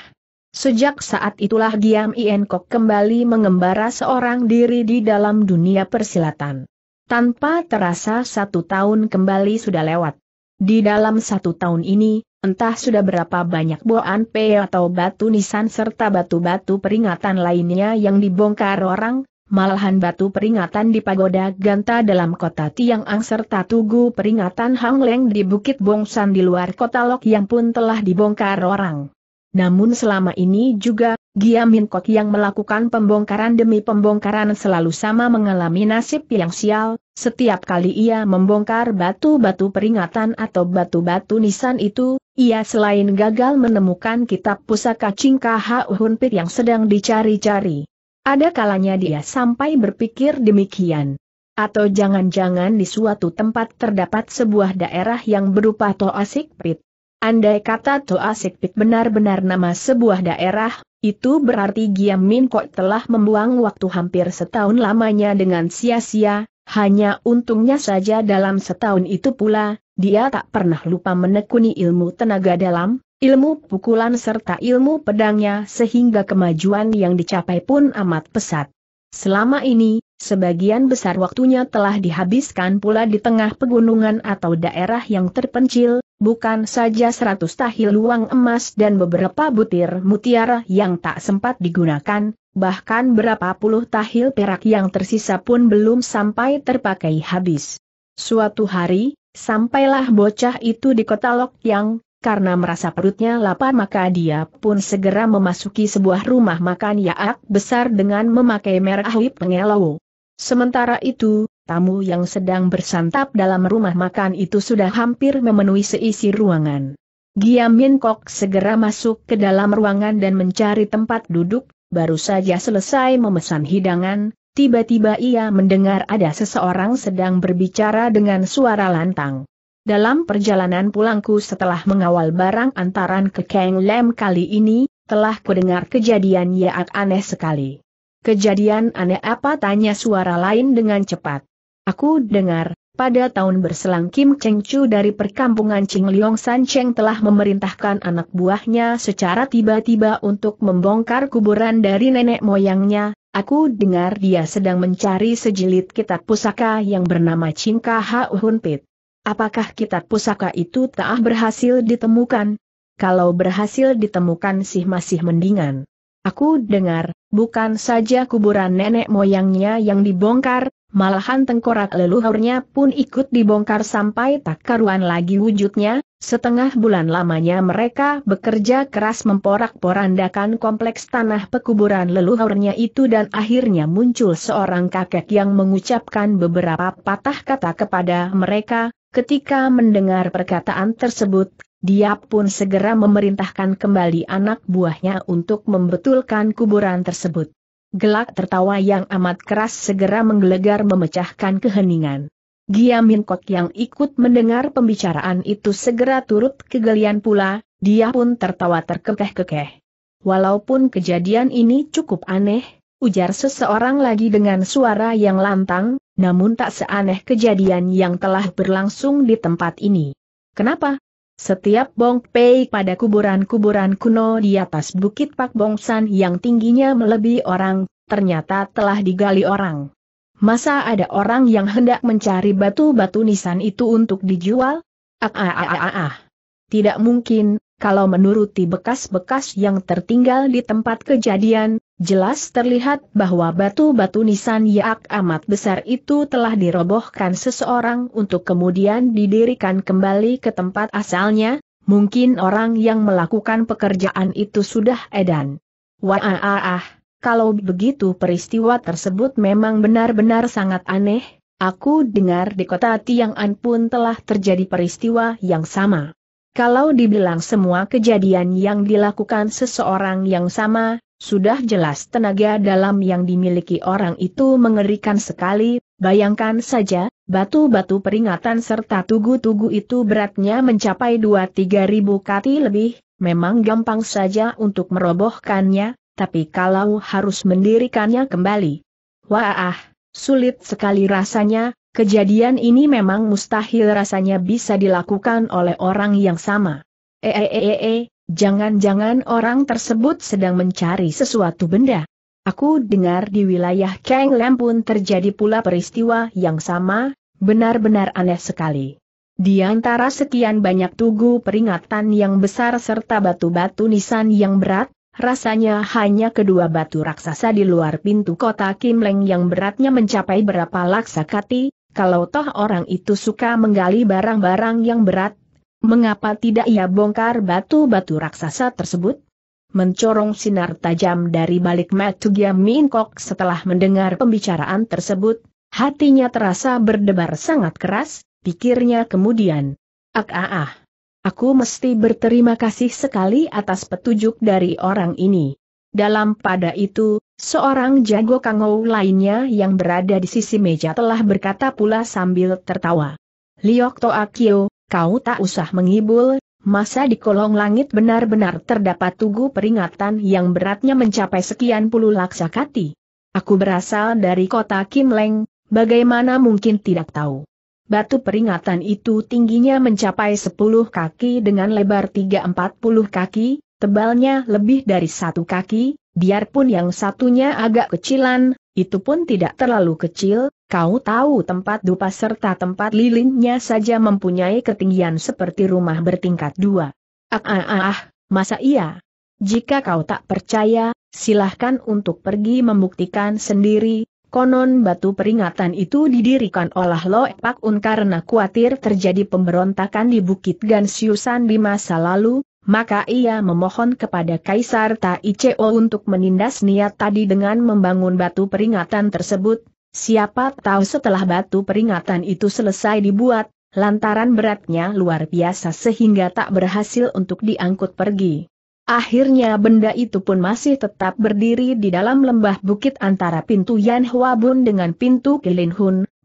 Sejak saat itulah Giam Ien Kok kembali mengembara seorang diri di dalam dunia persilatan. Tanpa terasa satu tahun kembali sudah lewat. Di dalam satu tahun ini, entah sudah berapa banyak boan pe atau batu nisan serta batu-batu peringatan lainnya yang dibongkar orang, malahan batu peringatan di pagoda Ganta dalam kota Tiang Ang serta tugu peringatan Hang Leng di Bukit Bongsan di luar kota Lok yang pun telah dibongkar orang. Namun selama ini juga, Giamin Kok yang melakukan pembongkaran demi pembongkaran selalu sama mengalami nasib yang sial, setiap kali ia membongkar batu-batu peringatan atau batu-batu nisan itu, ia selain gagal menemukan kitab pusaka Cingkaha Uhunpit yang sedang dicari-cari ada kalanya dia sampai berpikir demikian. Atau jangan-jangan di suatu tempat terdapat sebuah daerah yang berupa Toa Sikpit. Andai kata Toa Sikpit benar-benar nama sebuah daerah, itu berarti Giam Min Kok telah membuang waktu hampir setahun lamanya dengan sia-sia, hanya untungnya saja dalam setahun itu pula, dia tak pernah lupa menekuni ilmu tenaga dalam, ilmu pukulan serta ilmu pedangnya sehingga kemajuan yang dicapai pun amat pesat. Selama ini, sebagian besar waktunya telah dihabiskan pula di tengah pegunungan atau daerah yang terpencil, bukan saja seratus tahil luang emas dan beberapa butir mutiara yang tak sempat digunakan, bahkan berapa puluh tahil perak yang tersisa pun belum sampai terpakai habis. Suatu hari, sampailah bocah itu di kota Lok yang karena merasa perutnya lapar maka dia pun segera memasuki sebuah rumah makan yaak besar dengan memakai merek Hui Pengelowo. Sementara itu, tamu yang sedang bersantap dalam rumah makan itu sudah hampir memenuhi seisi ruangan. Gia Min Kok segera masuk ke dalam ruangan dan mencari tempat duduk, baru saja selesai memesan hidangan, tiba-tiba ia mendengar ada seseorang sedang berbicara dengan suara lantang. Dalam perjalanan pulangku setelah mengawal barang antaran ke Kang Lem kali ini, telah kudengar kejadian yang aneh sekali. Kejadian aneh apa tanya suara lain dengan cepat. Aku dengar, pada tahun berselang Kim Cheng Chu dari perkampungan Ching Liong San Cheng telah memerintahkan anak buahnya secara tiba-tiba untuk membongkar kuburan dari nenek moyangnya, Aku dengar dia sedang mencari sejilid kitab pusaka yang bernama Cinka Hun Pit. Apakah kitab pusaka itu tak berhasil ditemukan? Kalau berhasil ditemukan sih masih mendingan. Aku dengar, bukan saja kuburan nenek moyangnya yang dibongkar, malahan tengkorak leluhurnya pun ikut dibongkar sampai tak karuan lagi wujudnya, setengah bulan lamanya mereka bekerja keras memporak-porandakan kompleks tanah pekuburan leluhurnya itu dan akhirnya muncul seorang kakek yang mengucapkan beberapa patah kata kepada mereka, Ketika mendengar perkataan tersebut, dia pun segera memerintahkan kembali anak buahnya untuk membetulkan kuburan tersebut. Gelak tertawa yang amat keras segera menggelegar memecahkan keheningan. Gia Kok yang ikut mendengar pembicaraan itu segera turut kegelian pula, dia pun tertawa terkekeh-kekeh. Walaupun kejadian ini cukup aneh, ujar seseorang lagi dengan suara yang lantang, namun tak seaneh kejadian yang telah berlangsung di tempat ini. Kenapa? Setiap Bong Pei pada kuburan-kuburan kuno di atas Bukit Pak Bongsan yang tingginya melebihi orang, ternyata telah digali orang. Masa ada orang yang hendak mencari batu-batu nisan itu untuk dijual? Ah, ah, ah, ah, ah. Tidak mungkin, kalau menuruti bekas-bekas yang tertinggal di tempat kejadian, jelas terlihat bahwa batu-batu nisan yak amat besar itu telah dirobohkan seseorang untuk kemudian didirikan kembali ke tempat asalnya, mungkin orang yang melakukan pekerjaan itu sudah edan. Wah, ah, kalau begitu peristiwa tersebut memang benar-benar sangat aneh, aku dengar di kota Tiang'an pun telah terjadi peristiwa yang sama. Kalau dibilang semua kejadian yang dilakukan seseorang yang sama, sudah jelas tenaga dalam yang dimiliki orang itu mengerikan sekali, bayangkan saja, batu-batu peringatan serta tugu-tugu itu beratnya mencapai 2-3 ribu kati lebih, memang gampang saja untuk merobohkannya, tapi kalau harus mendirikannya kembali. Wah, sulit sekali rasanya, kejadian ini memang mustahil rasanya bisa dilakukan oleh orang yang sama. eh. eh, eh, eh Jangan-jangan orang tersebut sedang mencari sesuatu benda. Aku dengar di wilayah Kang Lam pun terjadi pula peristiwa yang sama, benar-benar aneh sekali. Di antara sekian banyak tugu peringatan yang besar serta batu-batu nisan yang berat, rasanya hanya kedua batu raksasa di luar pintu kota Leng yang beratnya mencapai berapa laksa kati, kalau toh orang itu suka menggali barang-barang yang berat, Mengapa tidak ia bongkar batu-batu raksasa tersebut? Mencorong sinar tajam dari balik mata Min Minkok setelah mendengar pembicaraan tersebut, hatinya terasa berdebar sangat keras, pikirnya kemudian. Ak ah ah. Aku mesti berterima kasih sekali atas petunjuk dari orang ini. Dalam pada itu, seorang jago kangou lainnya yang berada di sisi meja telah berkata pula sambil tertawa. Liok Toakio, Kau tak usah mengibul, masa di kolong langit benar-benar terdapat tugu peringatan yang beratnya mencapai sekian puluh laksa kati. Aku berasal dari kota Kim Leng, bagaimana mungkin tidak tahu. Batu peringatan itu tingginya mencapai 10 kaki dengan lebar 3-40 kaki, tebalnya lebih dari satu kaki, biarpun yang satunya agak kecilan, itu pun tidak terlalu kecil, kau tahu tempat dupa serta tempat lilinnya saja mempunyai ketinggian seperti rumah bertingkat dua. Ah ah ah, ah masa iya? Jika kau tak percaya, silahkan untuk pergi membuktikan sendiri, konon batu peringatan itu didirikan oleh Lo Pak Un karena khawatir terjadi pemberontakan di Bukit Gansiusan di masa lalu, maka ia memohon kepada Kaisar Taiceo untuk menindas niat tadi dengan membangun batu peringatan tersebut. Siapa tahu setelah batu peringatan itu selesai dibuat, lantaran beratnya luar biasa sehingga tak berhasil untuk diangkut pergi. Akhirnya benda itu pun masih tetap berdiri di dalam lembah bukit antara pintu Yan Hua dengan pintu Kilin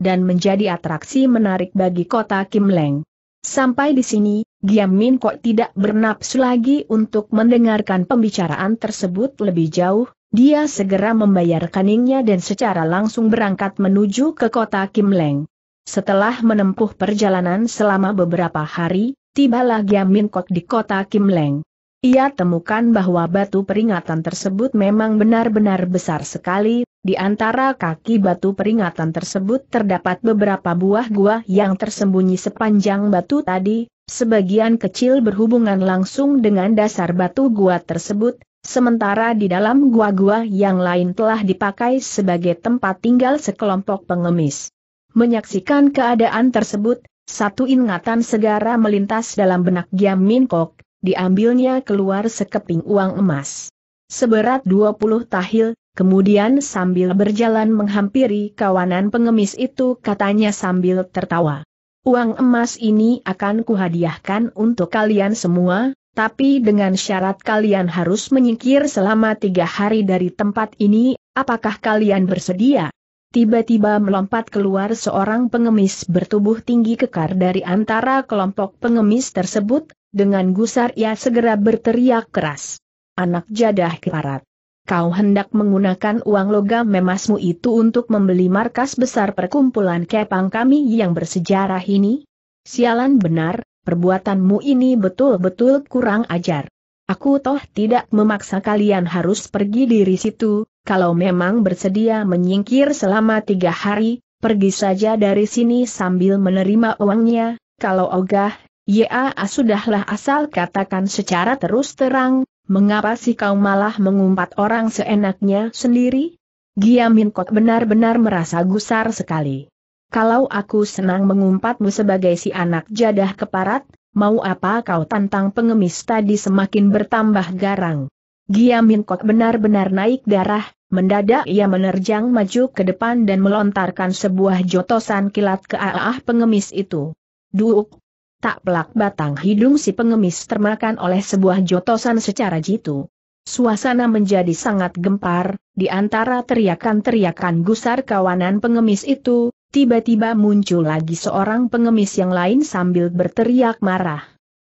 dan menjadi atraksi menarik bagi kota Kim Leng. Sampai di sini, Giam Min Kok tidak bernapsu lagi untuk mendengarkan pembicaraan tersebut lebih jauh, dia segera membayar keningnya dan secara langsung berangkat menuju ke kota Kim Leng. Setelah menempuh perjalanan selama beberapa hari, tibalah Giam Min Kok di kota Kim Leng. Ia temukan bahwa batu peringatan tersebut memang benar-benar besar sekali di antara kaki batu peringatan tersebut terdapat beberapa buah gua yang tersembunyi sepanjang batu tadi, sebagian kecil berhubungan langsung dengan dasar batu gua tersebut, sementara di dalam gua-gua yang lain telah dipakai sebagai tempat tinggal sekelompok pengemis. Menyaksikan keadaan tersebut, satu ingatan segara melintas dalam benak Giam Minkok, diambilnya keluar sekeping uang emas seberat 20 tahil, kemudian sambil berjalan menghampiri kawanan pengemis itu katanya sambil tertawa. Uang emas ini akan kuhadiahkan untuk kalian semua, tapi dengan syarat kalian harus menyingkir selama tiga hari dari tempat ini, apakah kalian bersedia? Tiba-tiba melompat keluar seorang pengemis bertubuh tinggi kekar dari antara kelompok pengemis tersebut, dengan gusar ia segera berteriak keras anak jadah keparat. Kau hendak menggunakan uang logam memasmu itu untuk membeli markas besar perkumpulan kepang kami yang bersejarah ini? Sialan benar, perbuatanmu ini betul-betul kurang ajar. Aku toh tidak memaksa kalian harus pergi dari situ, kalau memang bersedia menyingkir selama tiga hari, pergi saja dari sini sambil menerima uangnya, kalau ogah, ya ah, sudahlah asal katakan secara terus terang, Mengapa sih kau malah mengumpat orang seenaknya sendiri? Giamin Kok benar-benar merasa gusar sekali. Kalau aku senang mengumpatmu sebagai si anak jadah keparat, mau apa kau tantang pengemis tadi semakin bertambah garang. Giamin Kok benar-benar naik darah, mendadak ia menerjang maju ke depan dan melontarkan sebuah jotosan kilat ke arah pengemis itu. Duuk, tak pelak batang hidung si pengemis termakan oleh sebuah jotosan secara jitu. Suasana menjadi sangat gempar, di antara teriakan-teriakan gusar kawanan pengemis itu, tiba-tiba muncul lagi seorang pengemis yang lain sambil berteriak marah.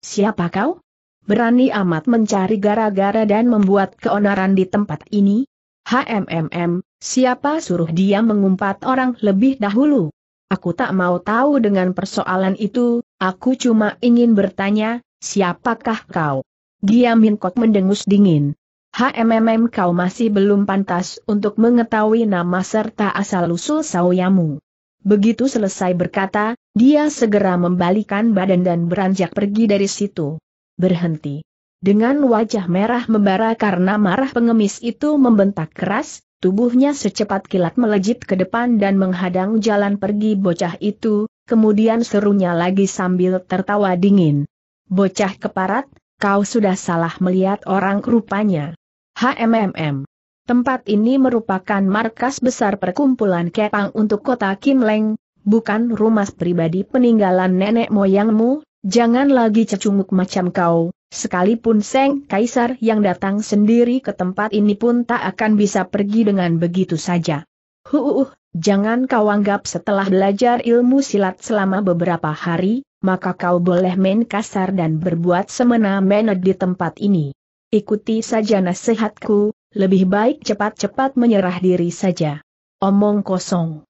Siapa kau? Berani amat mencari gara-gara dan membuat keonaran di tempat ini? HMMM, siapa suruh dia mengumpat orang lebih dahulu? aku tak mau tahu dengan persoalan itu, aku cuma ingin bertanya, siapakah kau? Dia Minkok mendengus dingin. HMMM kau masih belum pantas untuk mengetahui nama serta asal-usul sawyamu. Begitu selesai berkata, dia segera membalikan badan dan beranjak pergi dari situ. Berhenti. Dengan wajah merah membara karena marah pengemis itu membentak keras, Tubuhnya secepat kilat melejit ke depan dan menghadang jalan pergi bocah itu, kemudian serunya lagi sambil tertawa dingin. Bocah keparat, kau sudah salah melihat orang rupanya. HMMM. Tempat ini merupakan markas besar perkumpulan Kepang untuk kota Kim Leng, bukan rumah pribadi peninggalan nenek moyangmu, Jangan lagi cecunguk macam kau, sekalipun Seng Kaisar yang datang sendiri ke tempat ini pun tak akan bisa pergi dengan begitu saja. Huuh, jangan kau anggap setelah belajar ilmu silat selama beberapa hari, maka kau boleh main kasar dan berbuat semena-mena di tempat ini. Ikuti saja nasihatku, lebih baik cepat-cepat menyerah diri saja. Omong kosong.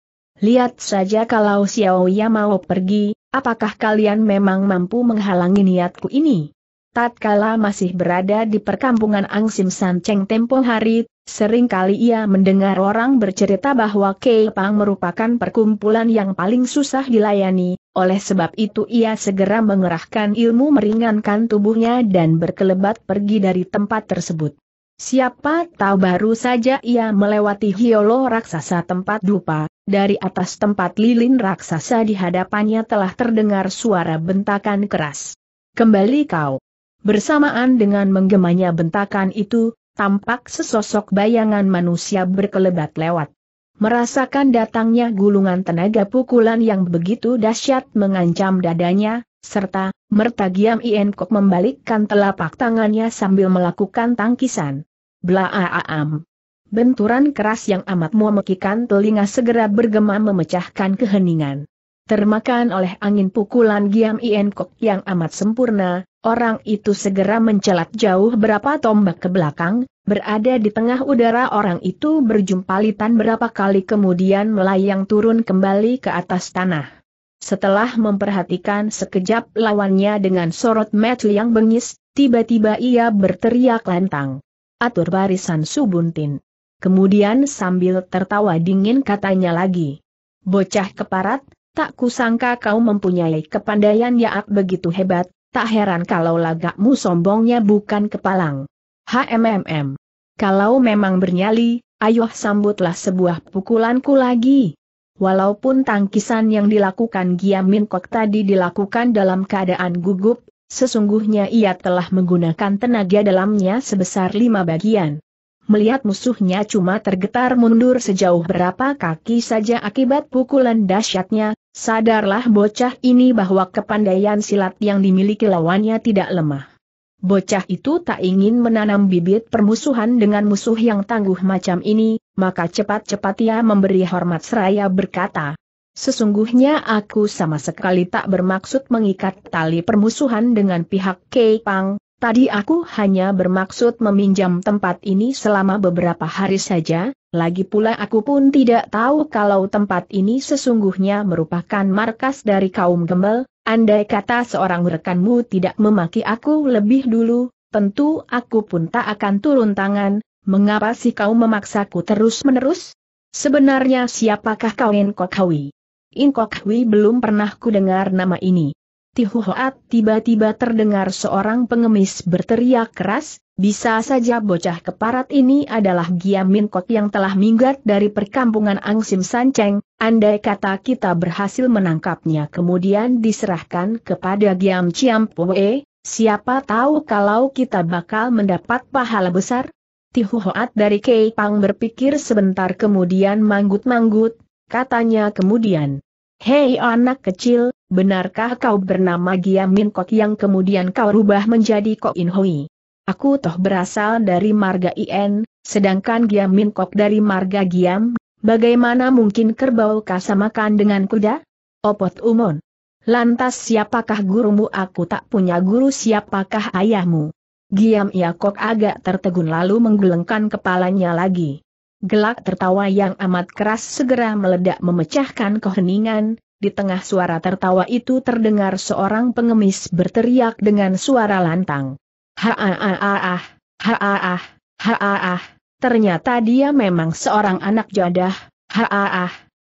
Lihat saja kalau Xiaoya mau pergi, apakah kalian memang mampu menghalangi niatku ini? Tatkala masih berada di perkampungan Angsim Sanceng tempo hari, kali ia mendengar orang bercerita bahwa Pang merupakan perkumpulan yang paling susah dilayani, oleh sebab itu ia segera mengerahkan ilmu meringankan tubuhnya dan berkelebat pergi dari tempat tersebut. Siapa tahu baru saja ia melewati hiolo raksasa tempat dupa, dari atas tempat lilin raksasa di hadapannya telah terdengar suara bentakan keras. Kembali kau. Bersamaan dengan menggemanya bentakan itu, tampak sesosok bayangan manusia berkelebat lewat. Merasakan datangnya gulungan tenaga pukulan yang begitu dahsyat mengancam dadanya, serta, merta Giam Kok membalikkan telapak tangannya sambil melakukan tangkisan. Blaaam. Benturan keras yang amat memekikan telinga segera bergema memecahkan keheningan. Termakan oleh angin pukulan Giam Ien Kok yang amat sempurna, orang itu segera mencelat jauh berapa tombak ke belakang, berada di tengah udara orang itu berjumpalitan berapa kali kemudian melayang turun kembali ke atas tanah. Setelah memperhatikan sekejap lawannya dengan sorot metu yang bengis, tiba-tiba ia berteriak lantang. Atur barisan Subuntin. Kemudian sambil tertawa dingin katanya lagi. Bocah keparat, tak kusangka kau mempunyai kepandaian yaak begitu hebat, tak heran kalau lagakmu sombongnya bukan kepalang. HMMM. Kalau memang bernyali, ayoh sambutlah sebuah pukulanku lagi. Walaupun tangkisan yang dilakukan Giamin Kok tadi dilakukan dalam keadaan gugup, sesungguhnya ia telah menggunakan tenaga dalamnya sebesar lima bagian melihat musuhnya cuma tergetar mundur sejauh berapa kaki saja akibat pukulan dahsyatnya, sadarlah bocah ini bahwa kepandaian silat yang dimiliki lawannya tidak lemah. Bocah itu tak ingin menanam bibit permusuhan dengan musuh yang tangguh macam ini, maka cepat-cepat ia memberi hormat seraya berkata, Sesungguhnya aku sama sekali tak bermaksud mengikat tali permusuhan dengan pihak Kei Pang, Tadi aku hanya bermaksud meminjam tempat ini selama beberapa hari saja, lagi pula aku pun tidak tahu kalau tempat ini sesungguhnya merupakan markas dari kaum gembel, andai kata seorang rekanmu tidak memaki aku lebih dulu, tentu aku pun tak akan turun tangan, mengapa sih kau memaksaku terus-menerus? Sebenarnya siapakah kau Inkokhawi? Inkokhawi belum pernah ku dengar nama ini. Tihuhoat tiba-tiba terdengar seorang pengemis berteriak keras, bisa saja bocah keparat ini adalah Giamin Kok yang telah minggat dari perkampungan Angsim Sanceng, andai kata kita berhasil menangkapnya kemudian diserahkan kepada Giam Chiam Pue, siapa tahu kalau kita bakal mendapat pahala besar? Tihuhoat dari Kei Pang berpikir sebentar kemudian manggut-manggut, katanya kemudian, Hei anak kecil, benarkah kau bernama Gia Min Kok yang kemudian kau rubah menjadi Kok In Hui? Aku toh berasal dari marga IN, sedangkan Gia Min Kok dari marga Giam, bagaimana mungkin kerbau kasamakan dengan kuda? Opot Umon. Lantas siapakah gurumu aku tak punya guru siapakah ayahmu? Giam Iakok agak tertegun lalu menggelengkan kepalanya lagi. Gelak tertawa yang amat keras segera meledak memecahkan keheningan, di tengah suara tertawa itu terdengar seorang pengemis berteriak dengan suara lantang. Ha-ah-ah-ah, ha ah ternyata dia memang seorang anak jadah, ha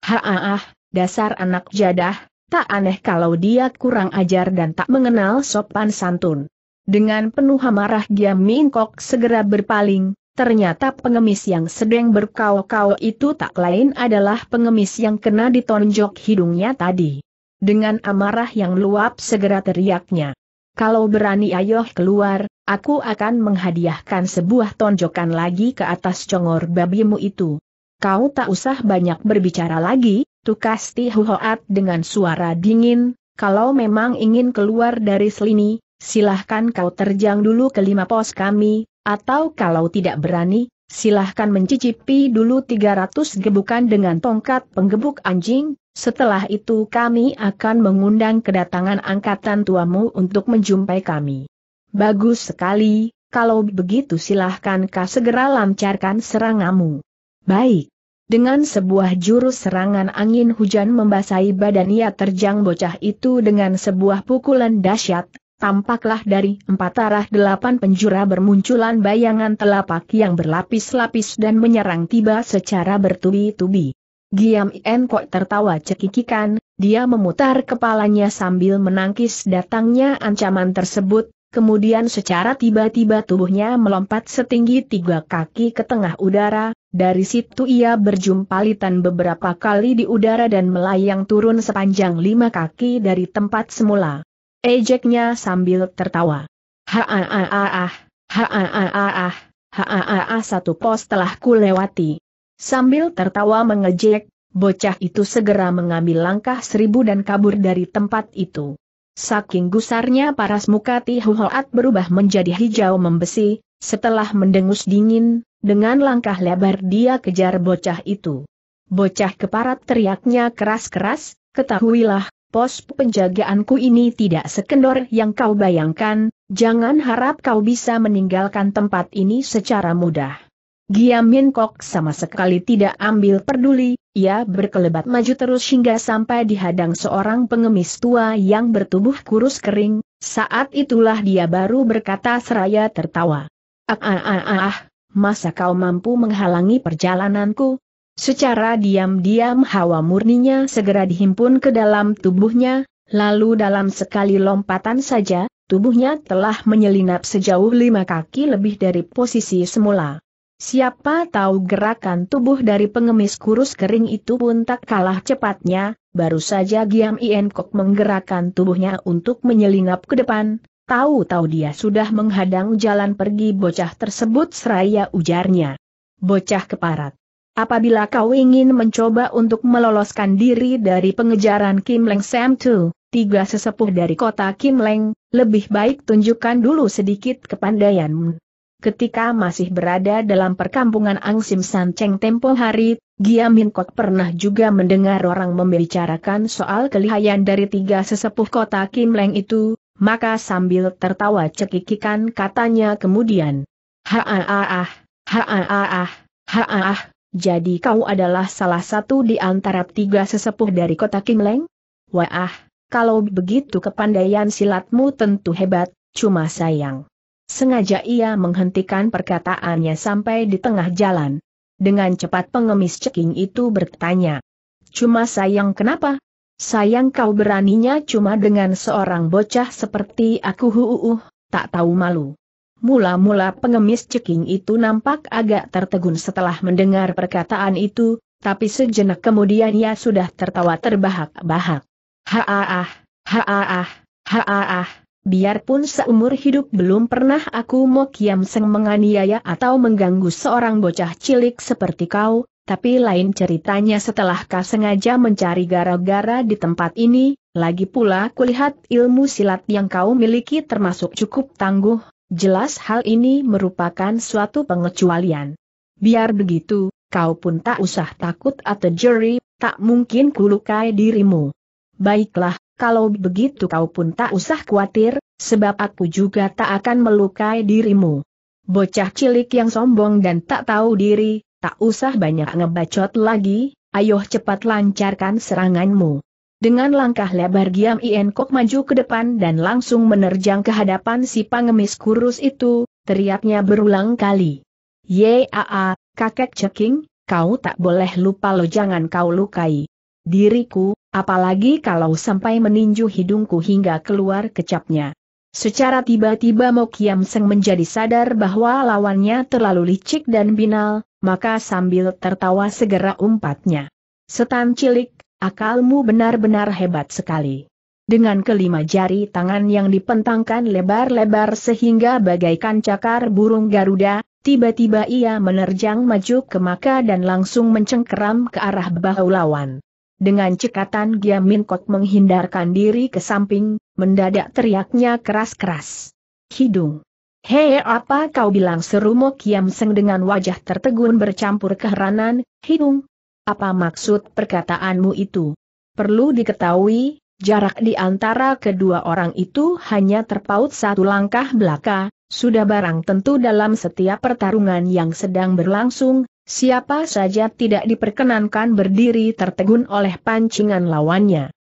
ah dasar anak jadah, tak aneh kalau dia kurang ajar dan tak mengenal sopan santun. Dengan penuh amarah dia Mingkok segera berpaling, Ternyata pengemis yang sedang berkau-kau itu tak lain adalah pengemis yang kena ditonjok hidungnya tadi. Dengan amarah yang luap segera teriaknya. Kalau berani ayoh keluar, aku akan menghadiahkan sebuah tonjokan lagi ke atas congor babimu itu. Kau tak usah banyak berbicara lagi, tukas Tihuhoat dengan suara dingin, kalau memang ingin keluar dari selini, silahkan kau terjang dulu ke lima pos kami, atau kalau tidak berani, silahkan mencicipi dulu 300 gebukan dengan tongkat penggebuk anjing, setelah itu kami akan mengundang kedatangan angkatan tuamu untuk menjumpai kami. Bagus sekali, kalau begitu silahkan kau segera lancarkan serangamu. Baik. Dengan sebuah jurus serangan angin hujan membasahi badan ia terjang bocah itu dengan sebuah pukulan dahsyat, tampaklah dari empat arah delapan penjura bermunculan bayangan telapak yang berlapis-lapis dan menyerang tiba secara bertubi-tubi. Giam En Kok tertawa cekikikan, dia memutar kepalanya sambil menangkis datangnya ancaman tersebut, kemudian secara tiba-tiba tubuhnya melompat setinggi tiga kaki ke tengah udara, dari situ ia berjumpa litan beberapa kali di udara dan melayang turun sepanjang lima kaki dari tempat semula. Ejeknya sambil tertawa. Ha-ah-ah-ah, ha-ah-ah-ah, ha-ah-ah satu pos telah ku lewati. Sambil tertawa mengejek, bocah itu segera mengambil langkah seribu dan kabur dari tempat itu. Saking gusarnya paras muka Tihuhoat berubah menjadi hijau membesi, setelah mendengus dingin, dengan langkah lebar dia kejar bocah itu. Bocah keparat teriaknya keras-keras, ketahuilah pos penjagaanku ini tidak sekendor yang kau bayangkan, jangan harap kau bisa meninggalkan tempat ini secara mudah. Giamin Kok sama sekali tidak ambil peduli, ia berkelebat maju terus hingga sampai dihadang seorang pengemis tua yang bertubuh kurus kering, saat itulah dia baru berkata seraya tertawa. Ah ah ah ah, ah. masa kau mampu menghalangi perjalananku, Secara diam-diam hawa murninya segera dihimpun ke dalam tubuhnya, lalu dalam sekali lompatan saja, tubuhnya telah menyelinap sejauh lima kaki lebih dari posisi semula. Siapa tahu gerakan tubuh dari pengemis kurus kering itu pun tak kalah cepatnya, baru saja Giam Ien menggerakkan tubuhnya untuk menyelinap ke depan, tahu-tahu dia sudah menghadang jalan pergi bocah tersebut seraya ujarnya. Bocah keparat. Apabila kau ingin mencoba untuk meloloskan diri dari pengejaran Kim Leng Sam Tu, tiga sesepuh dari kota Kim Leng, lebih baik tunjukkan dulu sedikit kepandaianmu. Ketika masih berada dalam perkampungan Ang Sim San Cheng tempo hari, Giam Min Kok pernah juga mendengar orang membicarakan soal kelihayan dari tiga sesepuh kota Kim Leng itu, maka sambil tertawa cekikikan katanya kemudian. Ha ah ah ah, ha ah ah ah, ha jadi kau adalah salah satu di antara tiga sesepuh dari kota Kim Leng? Wah, kalau begitu kepandaian silatmu tentu hebat, cuma sayang. Sengaja ia menghentikan perkataannya sampai di tengah jalan. Dengan cepat pengemis ceking itu bertanya. Cuma sayang kenapa? Sayang kau beraninya cuma dengan seorang bocah seperti aku huuuh, tak tahu malu. Mula-mula pengemis ceking itu nampak agak tertegun setelah mendengar perkataan itu, tapi sejenak kemudian ia sudah tertawa terbahak-bahak. Haaah, haaah, haaah, biarpun seumur hidup belum pernah aku mau kiam seng menganiaya atau mengganggu seorang bocah cilik seperti kau, tapi lain ceritanya setelah kau sengaja mencari gara-gara di tempat ini, lagi pula kulihat ilmu silat yang kau miliki termasuk cukup tangguh, Jelas hal ini merupakan suatu pengecualian. Biar begitu, kau pun tak usah takut atau jeri, tak mungkin kulukai dirimu. Baiklah, kalau begitu kau pun tak usah khawatir, sebab aku juga tak akan melukai dirimu. Bocah cilik yang sombong dan tak tahu diri, tak usah banyak ngebacot lagi, ayo cepat lancarkan seranganmu. Dengan langkah lebar Giam Ien Kok maju ke depan dan langsung menerjang ke hadapan si pangemis kurus itu, teriaknya berulang kali. Yaa, kakek ceking, kau tak boleh lupa lo jangan kau lukai. Diriku, apalagi kalau sampai meninju hidungku hingga keluar kecapnya. Secara tiba-tiba Mo Kiam Seng menjadi sadar bahwa lawannya terlalu licik dan binal, maka sambil tertawa segera umpatnya. Setan cilik, Akalmu benar-benar hebat sekali. Dengan kelima jari tangan yang dipentangkan lebar-lebar sehingga bagaikan cakar burung Garuda, tiba-tiba ia menerjang maju ke maka dan langsung mencengkeram ke arah bahu lawan. Dengan cekatan Min Kok menghindarkan diri ke samping, mendadak teriaknya keras-keras. Hidung. Hei apa kau bilang seru Mo Kiam Seng dengan wajah tertegun bercampur keheranan, hidung, apa maksud perkataanmu itu? Perlu diketahui, jarak di antara kedua orang itu hanya terpaut satu langkah belaka, sudah barang tentu dalam setiap pertarungan yang sedang berlangsung, siapa saja tidak diperkenankan berdiri tertegun oleh pancingan lawannya.